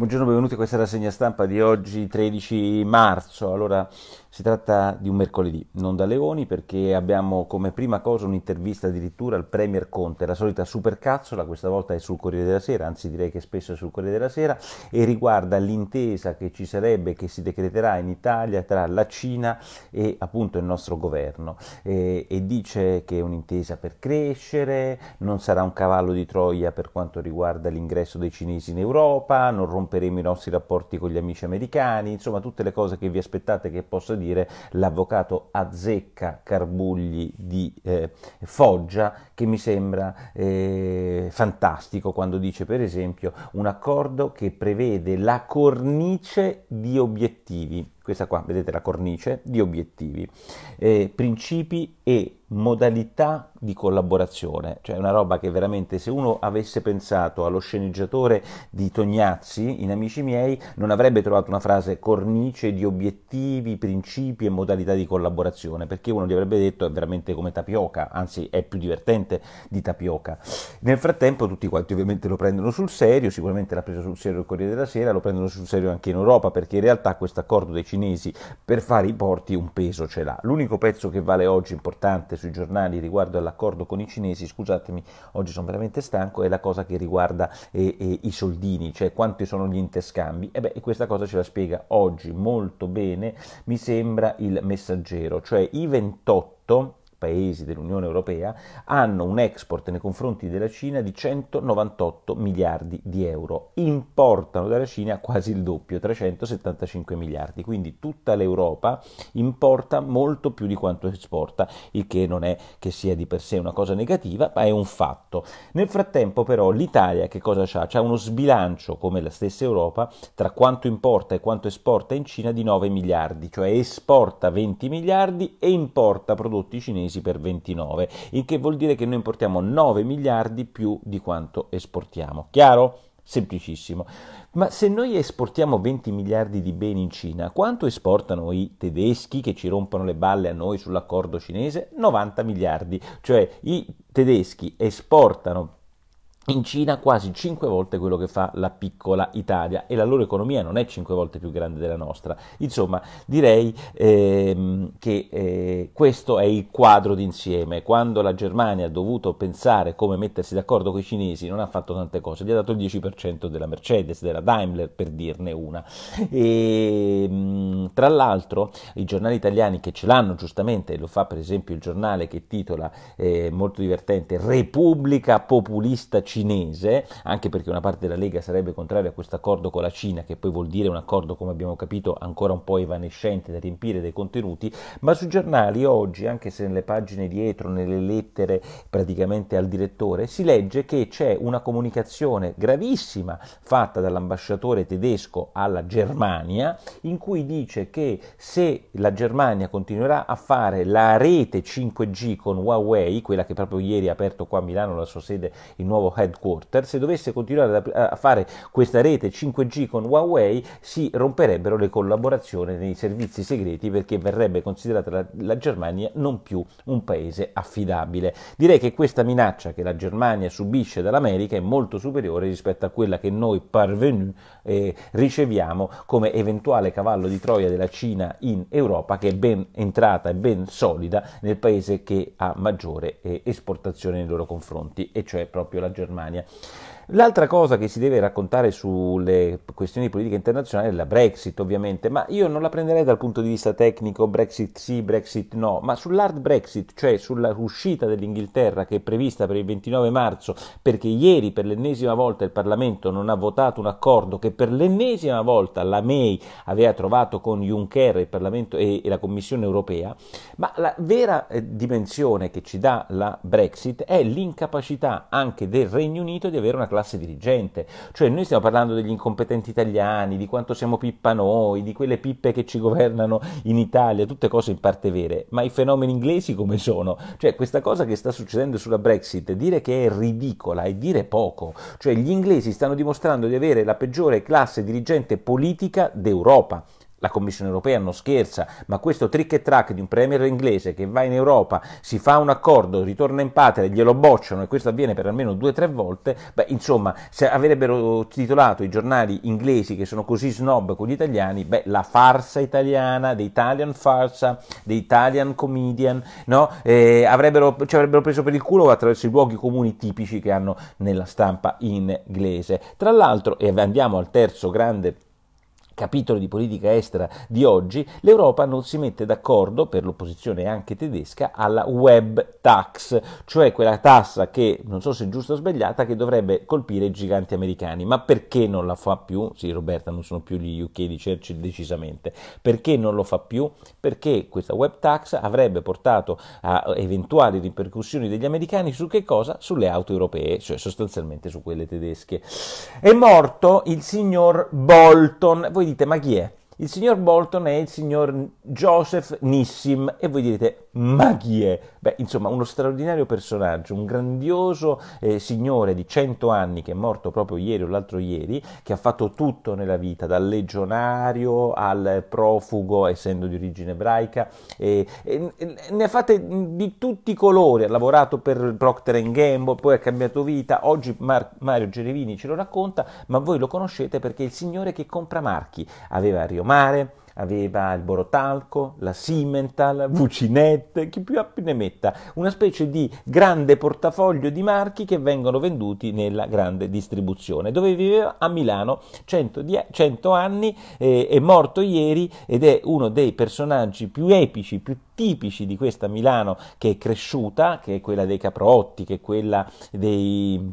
Buongiorno, benvenuti a questa rassegna stampa di oggi 13 marzo. Allora, si tratta di un mercoledì, non da leoni, perché abbiamo come prima cosa un'intervista addirittura al Premier Conte, la solita supercazzola, questa volta è sul Corriere della Sera, anzi direi che spesso è sul Corriere della Sera, e riguarda l'intesa che ci sarebbe, che si decreterà in Italia tra la Cina e appunto il nostro governo. E, e dice che è un'intesa per crescere, non sarà un cavallo di Troia per quanto riguarda l'ingresso dei cinesi in Europa, non romperà romperemo i nostri rapporti con gli amici americani, insomma tutte le cose che vi aspettate che possa dire l'avvocato azzecca Carbugli di eh, Foggia, che mi sembra eh, fantastico quando dice per esempio un accordo che prevede la cornice di obiettivi questa qua vedete la cornice di obiettivi, eh, principi e modalità di collaborazione, cioè una roba che veramente se uno avesse pensato allo sceneggiatore di Tognazzi in Amici miei non avrebbe trovato una frase cornice di obiettivi, principi e modalità di collaborazione, perché uno gli avrebbe detto è veramente come tapioca, anzi è più divertente di tapioca. Nel frattempo tutti quanti ovviamente lo prendono sul serio, sicuramente l'ha preso sul serio il Corriere della Sera, lo prendono sul serio anche in Europa, perché in realtà questo accordo dei 5 cinesi per fare i porti un peso ce l'ha. L'unico pezzo che vale oggi importante sui giornali riguardo all'accordo con i cinesi, scusatemi, oggi sono veramente stanco, è la cosa che riguarda eh, eh, i soldini, cioè quanti sono gli interscambi. E beh, questa cosa ce la spiega oggi molto bene, mi sembra il messaggero, cioè i 28 paesi dell'Unione Europea hanno un export nei confronti della Cina di 198 miliardi di euro, importano dalla Cina quasi il doppio, 375 miliardi, quindi tutta l'Europa importa molto più di quanto esporta, il che non è che sia di per sé una cosa negativa, ma è un fatto. Nel frattempo però l'Italia che cosa c'ha? C'ha uno sbilancio, come la stessa Europa, tra quanto importa e quanto esporta in Cina di 9 miliardi, cioè esporta 20 miliardi e importa prodotti cinesi mesi per 29, il che vuol dire che noi importiamo 9 miliardi più di quanto esportiamo. Chiaro? Semplicissimo. Ma se noi esportiamo 20 miliardi di beni in Cina, quanto esportano i tedeschi che ci rompono le balle a noi sull'accordo cinese? 90 miliardi. Cioè i tedeschi esportano in Cina quasi 5 volte quello che fa la piccola Italia e la loro economia non è 5 volte più grande della nostra. Insomma, direi ehm, che eh, questo è il quadro d'insieme. Quando la Germania ha dovuto pensare come mettersi d'accordo con i cinesi non ha fatto tante cose, gli ha dato il 10% della Mercedes, della Daimler per dirne una. E, ehm, mh, tra l'altro i giornali italiani che ce l'hanno giustamente, lo fa per esempio il giornale che titola eh, molto divertente Repubblica Populista Cinese, cinese, anche perché una parte della Lega sarebbe contraria a questo accordo con la Cina, che poi vuol dire un accordo, come abbiamo capito, ancora un po' evanescente da riempire dei contenuti, ma sui giornali oggi, anche se nelle pagine dietro, nelle lettere praticamente al direttore, si legge che c'è una comunicazione gravissima fatta dall'ambasciatore tedesco alla Germania, in cui dice che se la Germania continuerà a fare la rete 5G con Huawei, quella che proprio ieri ha aperto qua a Milano la sua sede, il nuovo headquarter, headquarter, se dovesse continuare a fare questa rete 5G con Huawei si romperebbero le collaborazioni nei servizi segreti perché verrebbe considerata la, Germania non più un paese affidabile. Direi che questa minaccia che la Germania subisce dall'America è molto superiore rispetto a quella che noi parvenu eh, riceviamo come eventuale cavallo di Troia della Cina in Europa che è ben entrata e ben solida nel paese che ha maggiore eh, esportazione nei loro confronti, e cioè proprio la Germania. มาเนี่ย L'altra cosa che si deve raccontare sulle questioni di politica internazionale è la Brexit, ovviamente, ma io non la prenderei dal punto di vista tecnico, Brexit sì, Brexit no, ma sull'hard Brexit, cioè sulla uscita dell'Inghilterra che è prevista per il 29 marzo, perché ieri per l'ennesima volta il Parlamento non ha votato un accordo che per l'ennesima volta la May aveva trovato con Juncker e, e, la Commissione europea, ma la vera eh, dimensione che ci dà la Brexit è l'incapacità anche del Regno Unito di avere una classe classe dirigente. Cioè noi stiamo parlando degli incompetenti italiani, di quanto siamo pippa noi, di quelle pippe che ci governano in Italia, tutte cose in parte vere, ma i fenomeni inglesi come sono? Cioè questa cosa che sta succedendo sulla Brexit, dire che è ridicola e dire poco, cioè gli inglesi stanno dimostrando di avere la peggiore classe dirigente politica d'Europa. La Commissione europea non scherza, ma questo trick e track di un premier inglese che va in Europa, si fa un accordo, ritorna in patria, glielo bocciano e questo avviene per almeno due o tre volte, beh, insomma, se avrebbero titolato i giornali inglesi che sono così snob con gli italiani, beh, la farsa italiana, the Italian farsa, the Italian comedian, no? Eh, avrebbero, ci avrebbero preso per il culo attraverso i luoghi comuni tipici che hanno nella stampa inglese. Tra l'altro, e andiamo al terzo grande punto, capitolo di politica estera di oggi, l'Europa non si mette d'accordo, per l'opposizione anche tedesca, alla web tax, cioè quella tassa che, non so se è giusta o sbagliata, che dovrebbe colpire i giganti americani. Ma perché non la fa più? Sì, Roberta, non sono più gli UK di Churchill decisamente. Perché non lo fa più? Perché questa web tax avrebbe portato a eventuali ripercussioni degli americani su che cosa? Sulle auto europee, cioè sostanzialmente su quelle tedesche. È morto il signor Bolton. Voi dite ma chi è? Il signor Bolton è il signor Joseph Nissim e voi direte ma chi è? Beh, insomma, uno straordinario personaggio, un grandioso eh, signore di 100 anni che è morto proprio ieri o l'altro ieri, che ha fatto tutto nella vita, dal legionario al profugo, essendo di origine ebraica, e, e, e ne ha fatte di tutti i colori, ha lavorato per Procter Gamble, poi ha cambiato vita, oggi Mar- Mario Gerevini ce lo racconta, ma voi lo conoscete perché è il signore che compra marchi, aveva Rio Mare, aveva il Borotalco, la Simmental, Vucinette, chi più ne metta, una specie di grande portafoglio di marchi che vengono venduti nella grande distribuzione, dove viveva a Milano 100, die- 100 anni, eh, è morto ieri ed è uno dei personaggi più epici, più tipici di questa Milano che è cresciuta, che è quella dei Caprotti, che è quella dei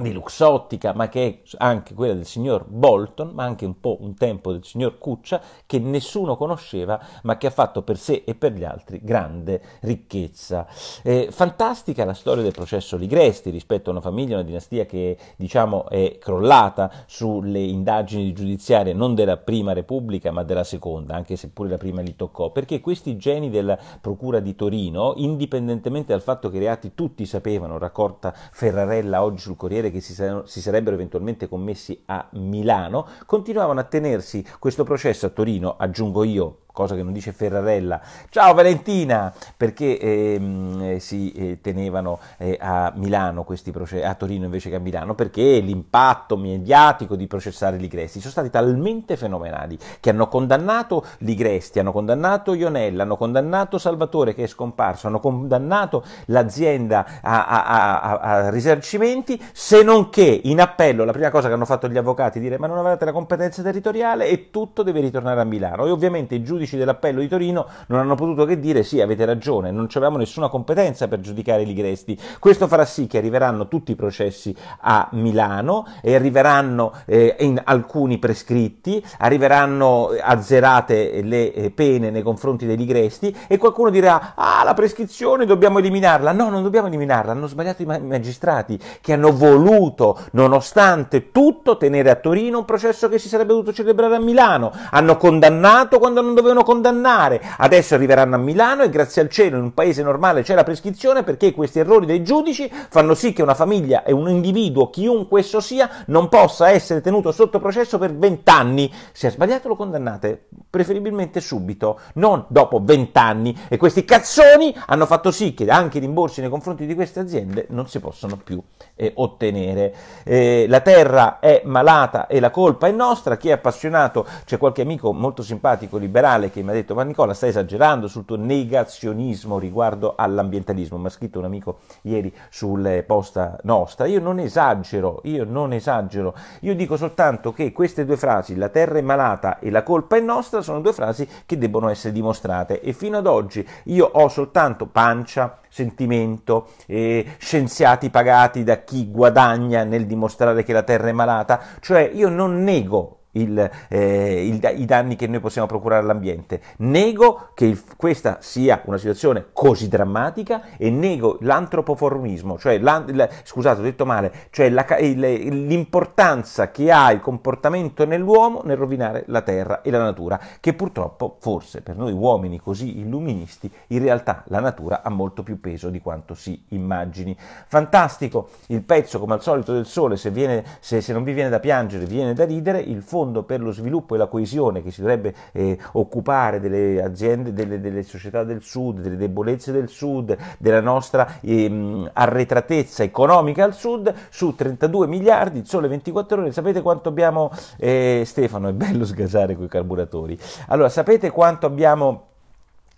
di Luxottica, ma che è anche quella del signor Bolton, ma anche un po' un tempo del signor Cuccia, che nessuno conosceva, ma che ha fatto per sé e per gli altri grande ricchezza. Eh, fantastica la storia del processo Ligresti rispetto a una famiglia, una dinastia che diciamo è crollata sulle indagini giudiziarie non della prima Repubblica, ma della seconda, anche se pure la prima li toccò, perché questi geni della Procura di Torino, indipendentemente dal fatto che i reati tutti sapevano, raccolta Ferrarella oggi sul Corriere avere che si, si sarebbero eventualmente commessi a Milano, continuavano a tenersi questo processo a Torino, aggiungo io, cosa che non dice Ferrarella. Ciao Valentina, perché ehm, eh, si eh, tenevano eh, a Milano questi processi, a Torino invece che a Milano, perché l'impatto mediatico di processare Ligresti sono stati talmente fenomenali che hanno condannato Ligresti, hanno condannato Ionella, hanno condannato Salvatore che è scomparso, hanno condannato l'azienda a, a, a, a risarcimenti, se non che in appello la prima cosa che hanno fatto gli avvocati è dire ma non avete la competenza territoriale e tutto deve ritornare a Milano. E ovviamente i giudici giudici dell'appello di Torino non hanno potuto che dire sì, avete ragione, non avevamo nessuna competenza per giudicare Ligresti. Questo farà sì che arriveranno tutti i processi a Milano e arriveranno eh, in alcuni prescritti, arriveranno eh, azzerate le eh, pene nei confronti degli gresti e qualcuno dirà ah la prescrizione dobbiamo eliminarla. No, non dobbiamo eliminarla, hanno sbagliato i magistrati che hanno voluto, nonostante tutto, tenere a Torino un processo che si sarebbe dovuto celebrare a Milano. Hanno condannato quando non dovevano vogliono condannare. Adesso arriveranno a Milano e grazie al cielo in un paese normale c'è la prescrizione perché questi errori dei giudici fanno sì che una famiglia e un individuo, chiunque esso sia, non possa essere tenuto sotto processo per vent'anni. Se ha sbagliato lo condannate, preferibilmente subito, non dopo vent'anni. E questi cazzoni hanno fatto sì che anche i rimborsi nei confronti di queste aziende non si possono più eh, ottenere. Eh, la terra è malata e la colpa è nostra. Chi è appassionato, c'è qualche amico molto simpatico, liberale, Natale che mi ha detto ma Nicola stai esagerando sul tuo negazionismo riguardo all'ambientalismo, mi ha scritto un amico ieri sulle posta nostra, io non esagero, io non esagero, io dico soltanto che queste due frasi, la terra è malata e la colpa è nostra, sono due frasi che debbono essere dimostrate e fino ad oggi io ho soltanto pancia, sentimento, eh, scienziati pagati da chi guadagna nel dimostrare che la terra è malata, cioè io non nego il, eh, il, i danni che noi possiamo procurare all'ambiente. Nego che il, questa sia una situazione così drammatica e nego l'antropoformismo, cioè la, scusate, ho detto male, cioè la, l'importanza che ha il comportamento nell'uomo nel rovinare la terra e la natura, che purtroppo forse per noi uomini così illuministi in realtà la natura ha molto più peso di quanto si immagini. Fantastico il pezzo come al solito del sole, se, viene, se, se non vi viene da piangere, viene da ridere, il fondo fondo per lo sviluppo e la coesione che si dovrebbe eh, occupare delle aziende, delle, delle, società del sud, delle debolezze del sud, della nostra ehm, arretratezza economica al sud, su 32 miliardi, sole 24 ore, sapete quanto abbiamo, eh, Stefano è bello sgasare quei carburatori, allora sapete quanto abbiamo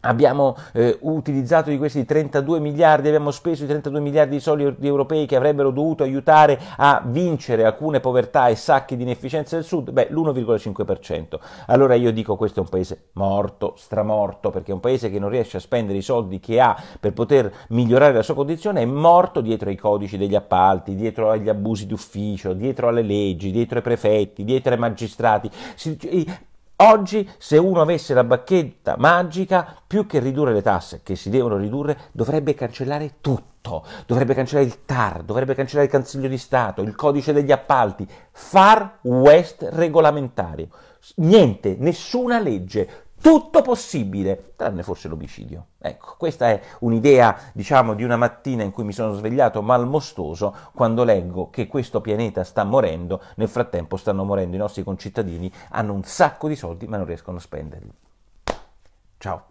abbiamo eh, utilizzato di questi 32 miliardi, abbiamo speso i 32 miliardi di soldi europei che avrebbero dovuto aiutare a vincere alcune povertà e sacchi di inefficienza del sud, beh l'1,5%. Allora io dico questo è un paese morto, stramorto, perché è un paese che non riesce a spendere i soldi che ha per poter migliorare la sua condizione è morto dietro ai codici degli appalti, dietro agli abusi d'ufficio, dietro alle leggi, dietro ai prefetti, dietro ai magistrati. Si, Oggi se uno avesse la bacchetta magica, più che ridurre le tasse, che si devono ridurre, dovrebbe cancellare tutto, dovrebbe cancellare il TAR, dovrebbe cancellare il Consiglio di Stato, il codice degli appalti, far west regolamentario. Niente, nessuna legge, tutto possibile, tranne forse l'omicidio. Ecco, questa è un'idea, diciamo, di una mattina in cui mi sono svegliato malmostoso quando leggo che questo pianeta sta morendo, nel frattempo stanno morendo i nostri concittadini, hanno un sacco di soldi ma non riescono a spenderli. Ciao.